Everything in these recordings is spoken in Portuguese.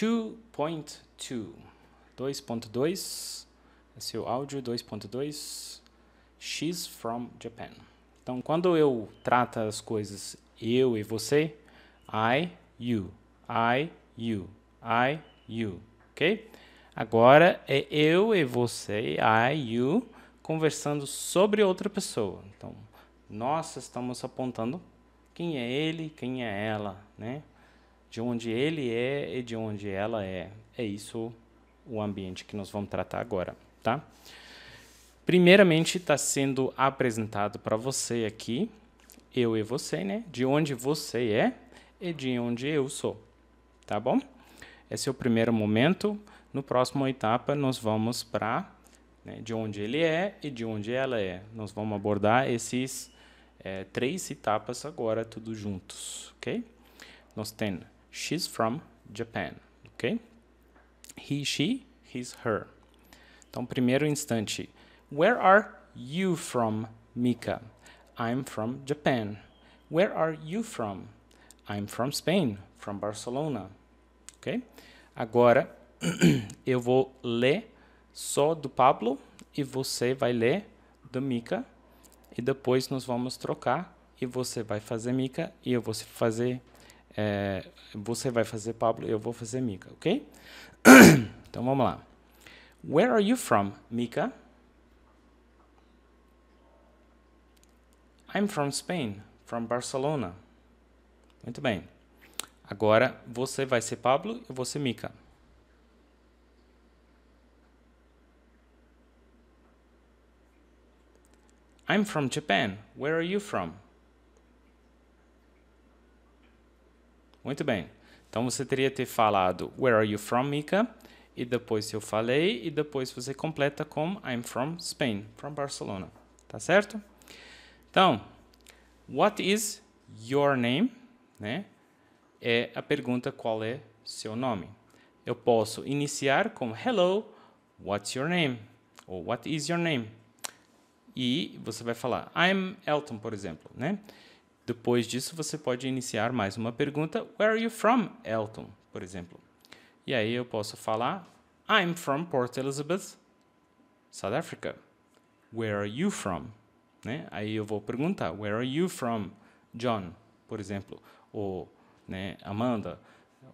2.2. 2.2 é seu áudio 2.2 she's from Japan. Então, quando eu trato as coisas eu e você, I, you, I, you, I, you, ok? Agora é eu e você, I, you, conversando sobre outra pessoa. Então, nós estamos apontando quem é ele, quem é ela, né? de onde ele é e de onde ela é. É isso o ambiente que nós vamos tratar agora, tá? Primeiramente está sendo apresentado para você aqui, eu e você, né? De onde você é e de onde eu sou, tá bom? Esse é o primeiro momento. No próximo etapa nós vamos para né, de onde ele é e de onde ela é. Nós vamos abordar esses é, três etapas agora, tudo juntos, ok? Nós temos She's from Japan, ok? He, she, his, her. Então, primeiro instante. Where are you from, Mika? I'm from Japan. Where are you from? I'm from Spain, from Barcelona. Ok? Agora, eu vou ler só do Pablo e você vai ler do Mika. E depois nós vamos trocar e você vai fazer Mika e eu vou fazer é, você vai fazer Pablo, eu vou fazer Mika, ok? então vamos lá. Where are you from, Mika? I'm from Spain, from Barcelona. Muito bem. Agora você vai ser Pablo, eu vou ser Mika. I'm from Japan. Where are you from? Muito bem. Então você teria ter falado Where are you from, Mika? E depois eu falei, e depois você completa com I'm from Spain, from Barcelona. Tá certo? Então, what is your name? Né? É a pergunta qual é seu nome. Eu posso iniciar com Hello, what's your name? Ou what is your name? E você vai falar I'm Elton, por exemplo, né? Depois disso, você pode iniciar mais uma pergunta: Where are you from, Elton? Por exemplo. E aí eu posso falar: I'm from Port Elizabeth, South Africa. Where are you from? Né? Aí eu vou perguntar: Where are you from, John? Por exemplo. Ou né, Amanda,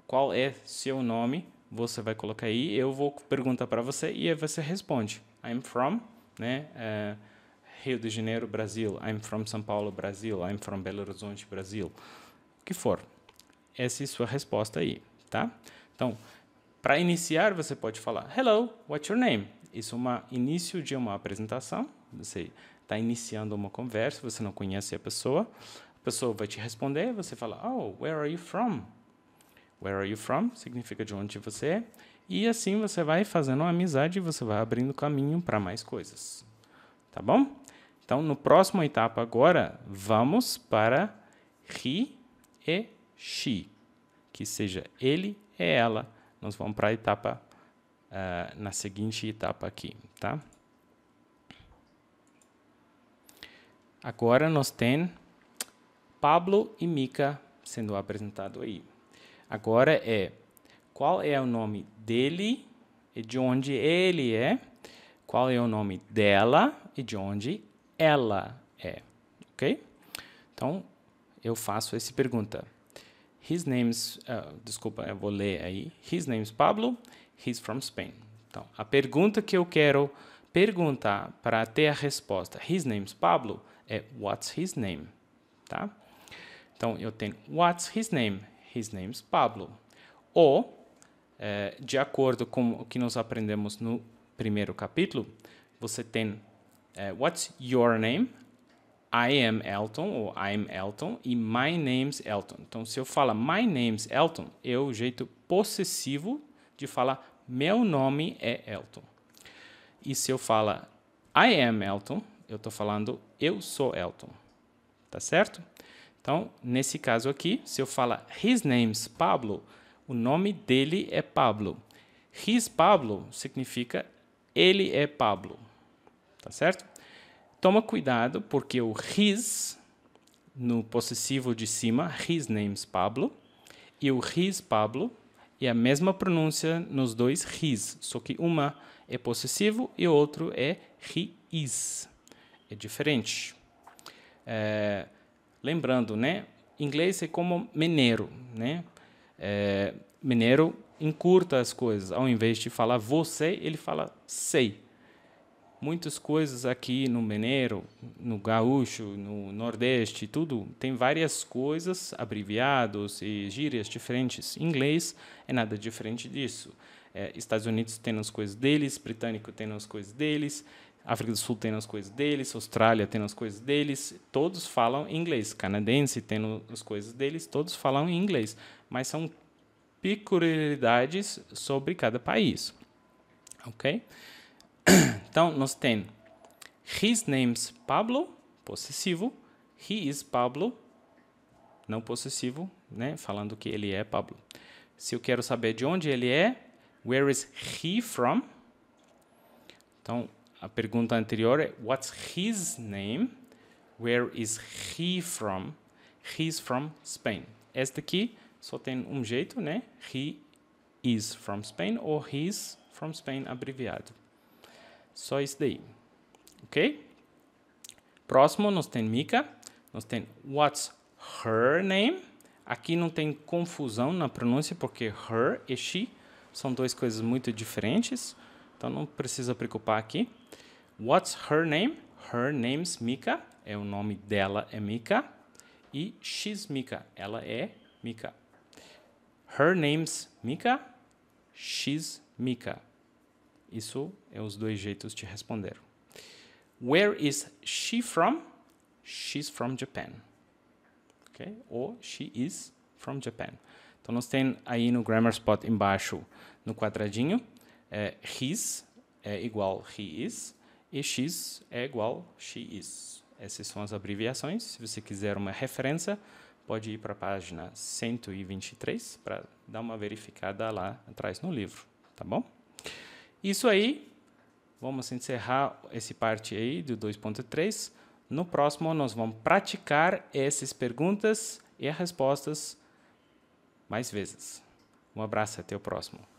qual é seu nome? Você vai colocar aí, eu vou perguntar para você e aí você responde: I'm from, né? Uh, Rio de Janeiro, Brasil, I'm from São Paulo, Brasil, I'm from Belo Horizonte, Brasil, o que for. Essa é a sua resposta aí, tá? Então, para iniciar, você pode falar Hello, what's your name? Isso é um início de uma apresentação. Você está iniciando uma conversa, você não conhece a pessoa. A pessoa vai te responder, você fala Oh, where are you from? Where are you from? Significa de onde você é. E assim você vai fazendo uma amizade e você vai abrindo caminho para mais coisas. Tá bom? Então, no próximo etapa agora, vamos para ri e she, que seja ele e ela. Nós vamos para a etapa, uh, na seguinte etapa aqui, tá? Agora nós tem Pablo e Mica sendo apresentado aí. Agora é qual é o nome dele e de onde ele é, qual é o nome dela e de onde ela é, ok? Então, eu faço essa pergunta. His name's, uh, desculpa, eu vou ler aí. His name's Pablo, he's from Spain. Então, a pergunta que eu quero perguntar para ter a resposta his name's Pablo é what's his name, tá? Então, eu tenho what's his name? His name's Pablo. Ou, eh, de acordo com o que nós aprendemos no primeiro capítulo, você tem Uh, what's your name? I am Elton ou I'm Elton e my name's Elton. Então, se eu falo my name's Elton, é o jeito possessivo de falar meu nome é Elton. E se eu falar I am Elton, eu estou falando eu sou Elton. Tá certo? Então, nesse caso aqui, se eu falar his name's Pablo, o nome dele é Pablo. His Pablo significa ele é Pablo tá certo? Toma cuidado, porque o his, no possessivo de cima, his name's Pablo, e o his Pablo é a mesma pronúncia nos dois his, só que uma é possessivo e o outro é he is. É diferente. É, lembrando, né? Inglês é como mineiro, né? É, mineiro encurta as coisas. Ao invés de falar você, ele fala sei muitas coisas aqui no Mineiro, no Gaúcho, no Nordeste, tudo. Tem várias coisas, abreviados e gírias diferentes. Inglês é nada diferente disso. É, Estados Unidos tem as coisas deles, britânico tem as coisas deles, África do Sul tem as coisas deles, Austrália tem as coisas deles, todos falam inglês. Canadense tem as coisas deles, todos falam inglês. Mas são peculiaridades sobre cada país. Ok? Então, nós temos His name's Pablo, possessivo. He is Pablo, não possessivo, né? Falando que ele é Pablo. Se eu quero saber de onde ele é, where is he from? Então, a pergunta anterior é what's his name? Where is he from? He's from Spain. Esta aqui só tem um jeito, né? He is from Spain ou he's from Spain abreviado. Só isso daí. Ok? Próximo, nós temos Mika. Nós temos What's her name? Aqui não tem confusão na pronúncia, porque her e she são duas coisas muito diferentes. Então não precisa preocupar aqui. What's her name? Her name's Mika. É o nome dela é Mika. E she's Mika. Ela é Mika. Her name's Mika. She's Mika. Isso é os dois jeitos de responder. Where is she from? She's from Japan. Okay? Ou she is from Japan. Então nós temos aí no grammar spot embaixo, no quadradinho, é, his é igual he is e x é igual she is. Essas são as abreviações. Se você quiser uma referência, pode ir para a página 123 para dar uma verificada lá atrás no livro, tá bom? Isso aí, vamos encerrar esse parte aí do 2.3. No próximo, nós vamos praticar essas perguntas e respostas mais vezes. Um abraço, até o próximo.